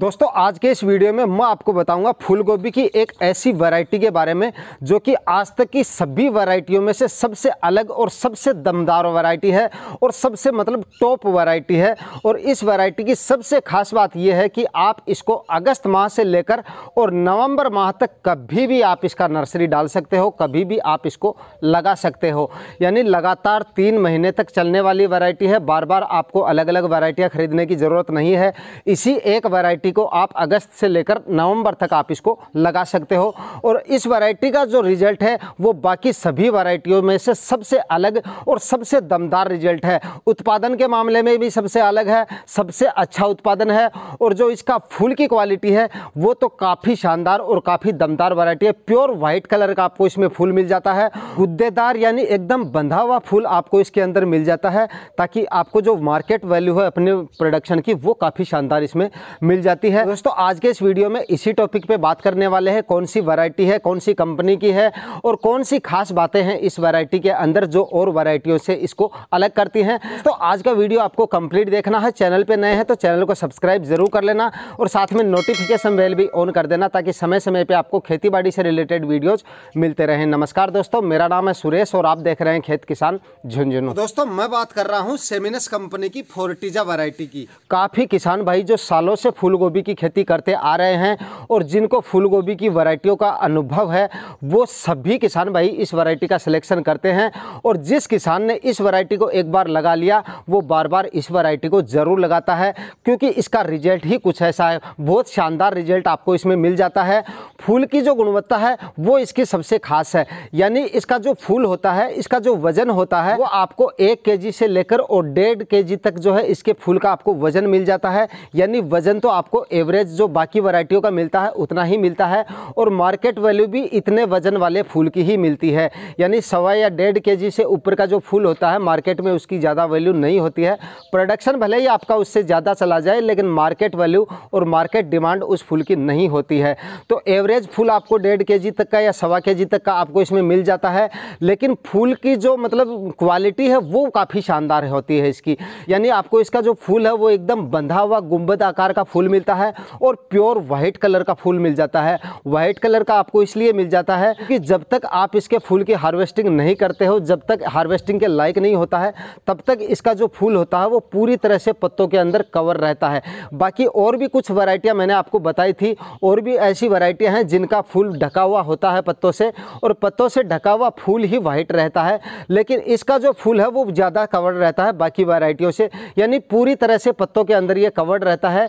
दोस्तों आज के इस वीडियो में मैं आपको बताऊंगा फूल गोभी की एक ऐसी वैरायटी के बारे में जो कि आज तक की सभी वैरायटियों में से सबसे अलग और सबसे दमदार वैरायटी है और सबसे मतलब टॉप वैरायटी है और इस वैरायटी की सबसे खास बात यह है कि आप इसको अगस्त माह से लेकर और नवंबर माह तक कभी भी आप इसका नर्सरी डाल सकते हो कभी भी आप इसको लगा सकते हो यानी लगातार तीन महीने तक चलने वाली वैरायटी है बार बार आपको अलग अलग वैरायटियाँ खरीदने की ज़रूरत नहीं है इसी एक वैरायटी वैरायटी को आप अगस्त से लेकर नवंबर तक आप इसको लगा सकते हो और इस वैरायटी का जो रिजल्ट है वो बाकी सभी वैरायटियों में से सबसे अलग और सबसे दमदार रिजल्ट है उत्पादन के मामले में भी सबसे अलग है सबसे अच्छा उत्पादन है और जो इसका फूल की क्वालिटी है वो तो काफ़ी शानदार और काफ़ी दमदार वरायटी है प्योर वाइट कलर का आपको इसमें फूल मिल जाता है गुद्देदार यानी एकदम बंधा हुआ फूल आपको इसके अंदर मिल जाता है ताकि आपको जो मार्केट वैल्यू है अपने प्रोडक्शन की वो काफ़ी शानदार इसमें मिल जाती जाती है दोस्तों आज के इस वीडियो में इसी टॉपिक पे बात करने वाले हैं कौन सी वैरायटी है कौन सी कंपनी की है और कौन सी खास बातें हैं इस वैरायटी के अंदर जो और वैरायटियों से इसको अलग करती हैं तो आज का वीडियो आपको कंप्लीट देखना है चैनल पर नए हैं तो चैनल को सब्सक्राइब जरूर कर लेना और साथ में नोटिफिकेशन बेल भी ऑन कर देना ताकि समय समय पर आपको खेती से रिलेटेड वीडियोज़ मिलते रहें नमस्कार दोस्तों मेरा नाम है सुरेश और आप देख रहे हैं खेत किसान झुंझुनू तो दोस्तों मैं बात कर रहा हूँ सेमिनस कंपनी की फोर्टिजा वरायटी की काफ़ी किसान भाई जो सालों से फूल गोभी की खेती करते आ रहे हैं और जिनको फूल गोभी की वैरायटियों का अनुभव है वो सभी किसान भाई इस वैरायटी का सिलेक्शन करते हैं और जिस किसान ने इस वैरायटी को एक बार लगा लिया वो बार बार इस वैरायटी को ज़रूर लगाता है क्योंकि इसका रिजल्ट ही कुछ ऐसा है बहुत शानदार रिजल्ट आपको इसमें मिल जाता है फूल की जो गुणवत्ता है वो इसकी सबसे खास है यानी इसका जो फूल होता है इसका जो वजन होता है वो आपको एक के से लेकर और डेढ़ के तक जो है इसके फूल का आपको वजन मिल जाता है यानी वजन तो आपको आपको एवरेज जो बाकी वैरायटियों का मिलता है उतना ही मिलता है और मार्केट वैल्यू भी इतने वजन वाले फूल की ही मिलती है यानी सवा या डेढ़ के से ऊपर का जो फूल होता है मार्केट में उसकी ज़्यादा वैल्यू नहीं होती है प्रोडक्शन भले ही आपका उससे ज़्यादा चला जाए लेकिन मार्केट वैल्यू और मार्केट डिमांड उस फूल की नहीं होती है तो एवरेज फूल आपको डेढ़ के तक का या सवा के तक का आपको इसमें मिल जाता है लेकिन फूल की जो मतलब क्वालिटी है वो काफ़ी शानदार होती है इसकी यानी आपको इसका जो फूल है वो एकदम बंधा हुआ गुंबद आकार का फूल मिलता मिलता है और प्योर वाइट कलर का फूल मिल जाता है वाइट कलर का आपको इसलिए मिल जाता है कि जब तक आप इसके फूल की हार्वेस्टिंग नहीं करते हो जब तक हार्वेस्टिंग के लायक नहीं होता है तब तक इसका जो फूल होता है वो पूरी तरह से पत्तों के अंदर कवर रहता है बाकी और भी कुछ वैरायटियाँ मैंने आपको बताई थी और भी ऐसी वैरायटियाँ हैं जिनका फूल ढका हुआ होता है पत्तों से और पत्तों से ढका हुआ फूल ही वाइट रहता है लेकिन इसका जो फूल है वो ज़्यादा कवर रहता है बाकी वैरायटियों से यानी पूरी तरह से पत्तों के अंदर ये कवर्ड रहता है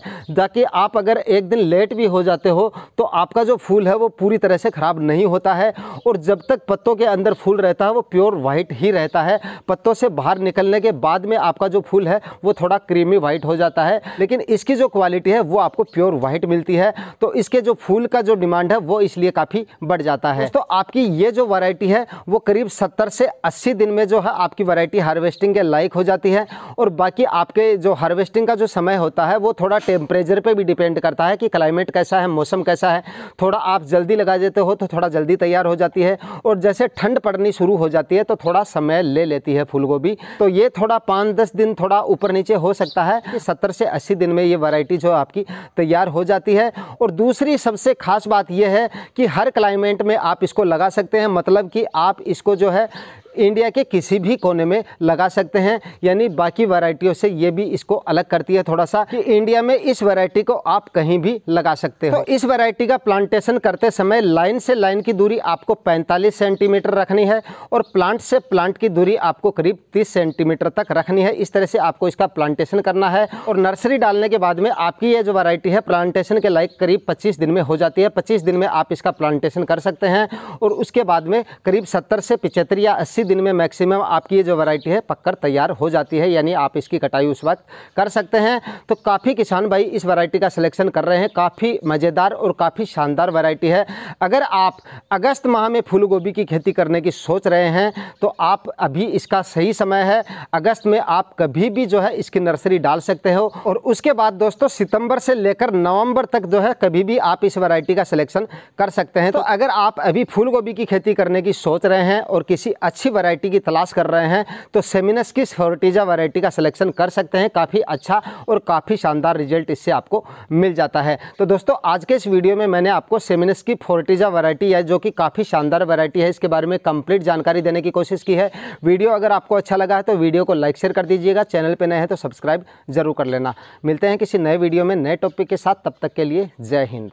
ताकि आप अगर एक दिन लेट भी हो जाते हो तो आपका जो फूल है वो पूरी तरह से ख़राब नहीं होता है और जब तक पत्तों के अंदर फूल रहता है वो प्योर वाइट ही रहता है पत्तों से बाहर निकलने के बाद में आपका जो फूल है वो थोड़ा क्रीमी वाइट हो जाता है लेकिन इसकी जो क्वालिटी है वो आपको प्योर वाइट मिलती है तो इसके जो फूल का जो डिमांड है वो इसलिए काफ़ी बढ़ जाता है तो आपकी ये जो वरायटी है वो करीब सत्तर से अस्सी दिन में जो है आपकी वरायटी हार्वेस्टिंग के लायक हो जाती है और बाकी आपके जो हार्वेस्टिंग का जो समय होता है वो थोड़ा टेम्परेचर पे भी डिपेंड करता है कि क्लाइमेट कैसा है मौसम कैसा है थोड़ा आप जल्दी लगा देते हो तो थोड़ा जल्दी तैयार हो जाती है और जैसे ठंड पड़नी शुरू हो जाती है तो थोड़ा समय ले लेती है फूलगोभी तो ये थोड़ा पाँच दस दिन थोड़ा ऊपर नीचे हो सकता है सत्तर से अस्सी दिन में ये वराइटी जो आपकी तैयार हो जाती है और दूसरी सबसे खास बात यह है कि हर क्लाइमेट में आप इसको लगा सकते हैं मतलब कि आप इसको जो है इंडिया के किसी भी कोने में लगा सकते हैं यानी बाकी वैरायटियों से ये भी इसको अलग करती है थोड़ा सा कि इंडिया में इस वैरायटी को आप कहीं भी लगा सकते हो तो इस वैरायटी का प्लांटेशन करते समय लाइन से लाइन की दूरी आपको पैंतालीस सेंटीमीटर रखनी है और प्लांट से प्लांट की दूरी आपको करीब तीस सेंटीमीटर तक रखनी है इस तरह से आपको इसका प्लांटेशन करना है और नर्सरी डालने के बाद में आपकी ये जो वैरायटी है प्लांटेशन के लायक करीब पच्चीस दिन में हो जाती है पच्चीस दिन में आप इसका प्लांटेशन कर सकते हैं और उसके बाद में करीब सत्तर से पिचहत्तर या अस्सी दिन में मैक्सिमम आपकी ये जो वैरायटी है पककर तैयार हो जाती है यानी आप इसकी कटाई उस वक्त कर सकते हैं तो काफ़ी किसान भाई इस वैरायटी का सिलेक्शन कर रहे हैं काफ़ी मज़ेदार और काफ़ी शानदार वैरायटी है अगर आप अगस्त माह में फूल की खेती करने की सोच रहे हैं तो आप अभी इसका सही समय है अगस्त में आप कभी भी जो है इसकी नर्सरी डाल सकते हो और उसके बाद दोस्तों सितंबर से लेकर नवंबर तक जो है कभी भी आप इस वैरायटी का सिलेक्शन कर सकते हैं तो अगर आप अभी फूल गोभी की खेती करने की सोच रहे हैं और किसी अच्छी वैरायटी की तलाश कर रहे हैं तो सेमिनस की फोर्टिजा वैरायटी का सिलेक्शन कर सकते हैं काफ़ी अच्छा और काफ़ी शानदार रिजल्ट इससे आपको मिल जाता है तो दोस्तों आज के इस वीडियो में मैंने आपको सेमिनस की फोर्टिजा वैरायटी है जो कि काफ़ी शानदार वैरायटी है इसके बारे में कंप्लीट जानकारी देने की कोशिश की है वीडियो अगर आपको अच्छा लगा है तो वीडियो को लाइक शेयर कर दीजिएगा चैनल पर नए हैं तो सब्सक्राइब जरूर कर लेना मिलते हैं किसी नए वीडियो में नए टॉपिक के साथ तब तक के लिए जय हिंद